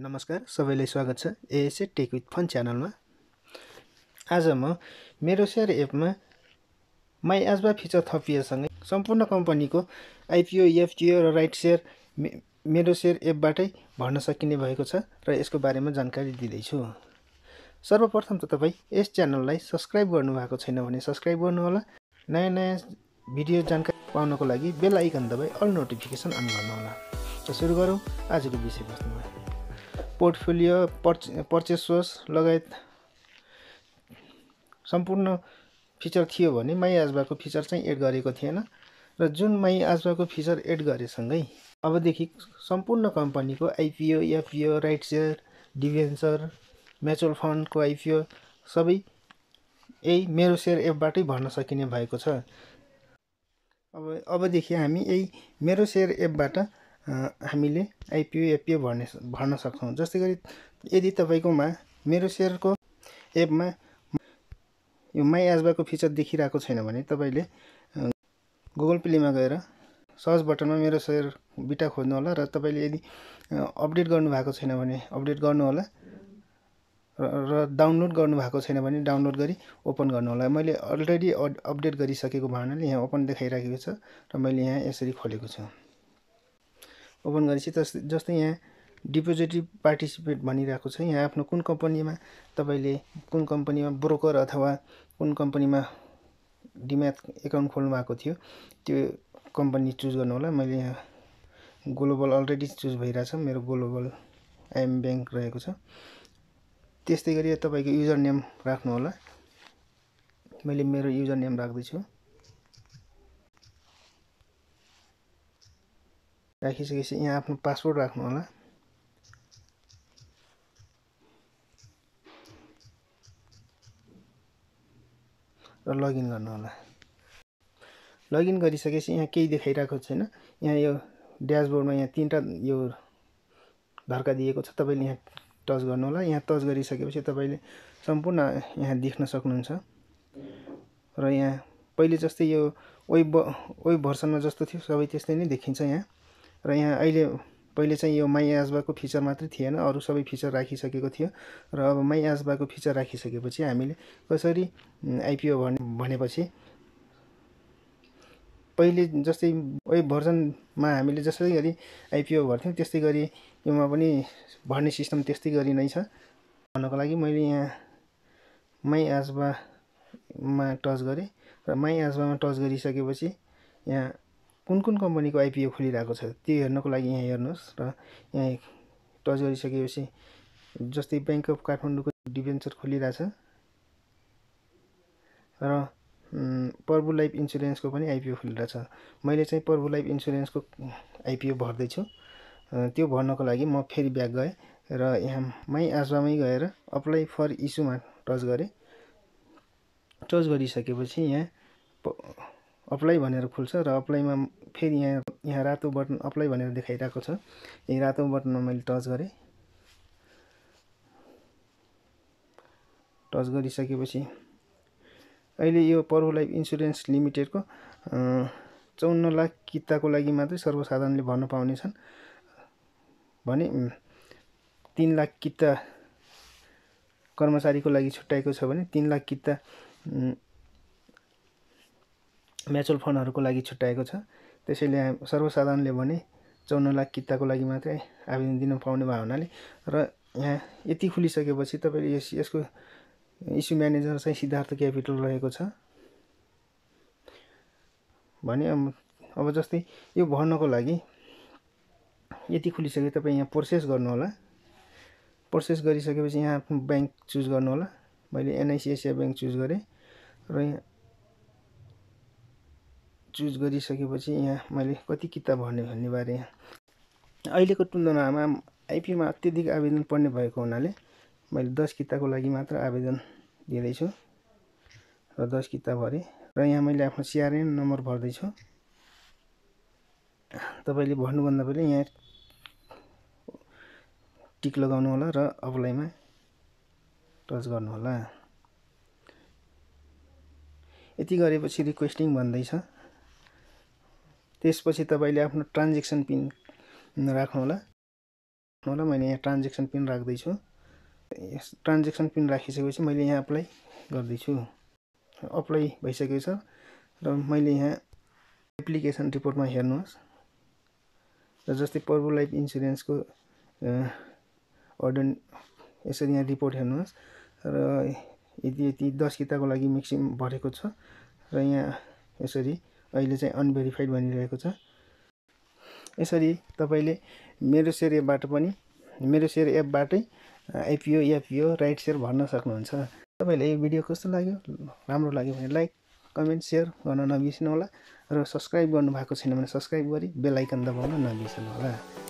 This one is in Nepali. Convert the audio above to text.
नमस्कार सबैलाई स्वागत छ एएसए टेक विथ फन च्यानलमा आज म मेरो सेयर एपमा माई आजबा फिचर थपिएसँगै सम्पूर्ण कम्पनीको आइपिओ एफटिओ र राइट सेयर मे मेरो सेयर एपबाटै भर्न सकिने भएको छ र यसको बारेमा जानकारी दिँदैछु सर्वप्रथम त तपाईँ यस च्यानललाई सब्सक्राइब गर्नुभएको छैन भने सब्सक्राइब गर्नुहोला नयाँ नयाँ भिडियो जानकारी पाउनको लागि बेल आइकन दबाई अल नोटिफिकेसन अन गर्नुहोला त सुरु गरौँ आजको विषयवस्तुमा पोर्टफोलियो पर्च पर्चेसोस लगायत सम्पूर्ण फिचर थियो भने माई आजबाको फिचर चाहिँ एड गरेको थिएन र जुन माई आजबाको फिचर एड गरेसँगै अबदेखि सम्पूर्ण कम्पनीको IPO FPO right share debenture mutual फन्डको आइपिओ सबै यही मेरो सेयर एपबाटै भर्न सकिने भएको छ अब अबदेखि हामी यही मेरो सेयर एपबाट हामीले आइपिओ एपिओ भर्ने भर्न सक्छौँ जस्तै गरी यदि तपाईँकोमा मेरो सेयरको एपमा यो माई एजबाको फिचर देखिरहेको छैन भने तपाईँले गुगल प्लेमा गएर सर्च बटनमा मेरो सेयर बिटा होला र तपाईँले यदि अपडेट गर्नुभएको छैन भने अपडेट गर्नुहोला र डाउनलोड गर्नुभएको छैन भने डाउनलोड गरी ओपन गर्नुहोला मैले अलरेडी अपडेट गरिसकेको भावनाले यहाँ ओपन देखाइराखेको छ र मैले यहाँ यसरी खोलेको छु ओपन गरेपछि त जस्तै यहाँ डिपोजिटिभ पार्टिसिपेट भनिरहेको छ यहाँ आफ्नो कुन कम्पनीमा तपाईँले कुन कम्पनीमा ब्रोकर अथवा कुन कम्पनीमा डिम्याट एकाउन्ट खोल्नु भएको थियो त्यो कम्पनी चुज गर्नु होला मैले यहाँ ग्लोबल अलरेडी चुज भइरहेछ मेरो ग्लोबल आइएम ब्याङ्क रहेको छ त्यस्तै गरी तपाईँको युजर नेम राख्नु होला मैले मेरो युजर नेम राख्दैछु राखिसकेपछि यहाँ आफ्नो पासवर्ड राख्नु होला र लगइन गर्नु होला लगइन गरिसकेपछि यहाँ केही देखाइरहेको छैन यहाँ यो ड्यासबोर्डमा यहाँ तिनवटा यो धर्का दिएको छ तपाईँले यहाँ टच गर्नु होला यहाँ टच गरिसकेपछि तपाईँले सम्पूर्ण यहाँ देख्न सक्नुहुन्छ र यहाँ पहिले जस्तै यो वेब वेब भर्सनमा जस्तो थियो सबै त्यस्तै नै देखिन्छ यहाँ र यहाँ अहिले पहिले चाहिँ यो माई आजबाको फिचर मात्रै थिएन अरू सबै फिचर राखिसकेको थियो र अब माई आजबाको फिचर राखिसकेपछि हामीले कसरी आइपिओ भन् भनेपछि पहिले जस्तै वेब भर्जनमा हामीले जसै गरी आइपिओ भर्थ्यौँ त्यस्तै गरी योमा पनि भर्ने सिस्टम त्यस्तै गरी नै छ भन्नको लागि मैले यहाँ माई आजबामा टच गरेँ र माई आजबामा टच गरिसकेपछि यहाँ कुन कुन कम्पनीको आइपिओ खोलिरहेको छ त्यो हेर्नको लागि यहाँ हेर्नुहोस् र यहाँ टच गरिसकेपछि जस्तै ब्याङ्क अफ काठमाडौँको डिभेन्चर खोलिरहेछ र पर्भु लाइफ इन्सुरेन्सको पनि आइपिओ खोलिरहेछ मैले चाहिँ पर्भु लाइफ इन्सुरेन्सको आइपिओ भर्दैछु त्यो भर्नको लागि म फेरि ब्याक गएँ र यहाँ मै आजमै गएर अप्लाई फर इस्युमा टच गरेँ टच गरिसकेपछि यहाँ अप्लाई भनेर खुल्छ र अप्लाईमा फेरि यहाँ यहाँ रातो बटन अप्लाई भनेर देखाइरहेको छ यही रातो बटनमा मैले टच गरेँ टच गरिसकेपछि अहिले यो पर्व लाइफ इन्सुरेन्स लिमिटेडको चौन्न लाख किताको लागि मात्रै सर्वसाधारणले भर्न पाउनेछन् भने तिन लाख किता कर्मचारीको लागि छुट्याएको छ भने तिन लाख किता म्युचुअल फन्डहरूको लागि छुट्याएको छ त्यसैले सर्वसाधारणले भने चौन्न लाख किताको लागि मात्रै आवेदन दिन पाउने भए हुनाले र यहाँ यति खुलिसकेपछि तपाईँले यस यसको इस्यु म्यानेजर चाहिँ सिद्धार्थ क्यापिटल रहेको छ भने अब जस्तै यो भर्नको लागि यति खुलिसके तपाईँ यहाँ प्रोसेस गर्नुहोला प्रोसेस गरिसकेपछि यहाँ आफ्नो ब्याङ्क चुज गर्नुहोला मैले एनआइसिआइसिआई ब्याङ्क चुज गरेँ र यहाँ चुज गरिसकेपछि यहाँ मैले कति किताब भर्ने भन्ने बारे यहाँ अहिलेको तुलनामा आइपिएमा अत्यधिक आवेदन पर्ने भएको हुनाले मैले दस किताबको लागि मात्र आवेदन दिँदैछु र दस किताब भरेँ र यहाँ मैले आफ्नो सिआरएन नम्बर भर्दैछु तपाईँले भर्नुभन्दा पहिले यहाँ टिक लगाउनु होला र अप्लाईमा टच गर्नुहोला यति गरेपछि रिक्वेस्टिङ भन्दैछ त्यसपछि तपाईँले आफ्नो ट्रान्जेक्सन पिन राख्नुहोला होला मैले यहाँ ट्रान्जेक्सन पिन राख्दैछु यस ट्रान्जेक्सन पिन राखिसकेपछि मैले यहाँ अप्लाई गर्दैछु अप्लाई भइसकेको छ र मैले यहाँ एप्लिकेसन रिपोर्टमा हेर्नुहोस् र जस्तै पर्बु लाइफ इन्सुरेन्सको अर्डर यसरी यहाँ रिपोर्ट हेर्नुहोस् र यति यति दस किताको लागि म्याक्सिमम् भरेको छ र यहाँ यसरी अहिले चाहिँ अनभेरिफाइड भनिरहेको छ यसरी तपाईँले मेरो सेयर एपबाट पनि मेरो सेयर एपबाटै एपिओ एपिओ राइट सेयर भन्न सक्नुहुन्छ तपाईँलाई यो भिडियो कस्तो लाग्यो राम्रो लाग्यो भने लाइक कमेन्ट सेयर गर्न नबिर्सिनु होला र सब्सक्राइब गर्नुभएको छैन भने सब्सक्राइब गरी बेलायकन दबाउन नबिर्सनु होला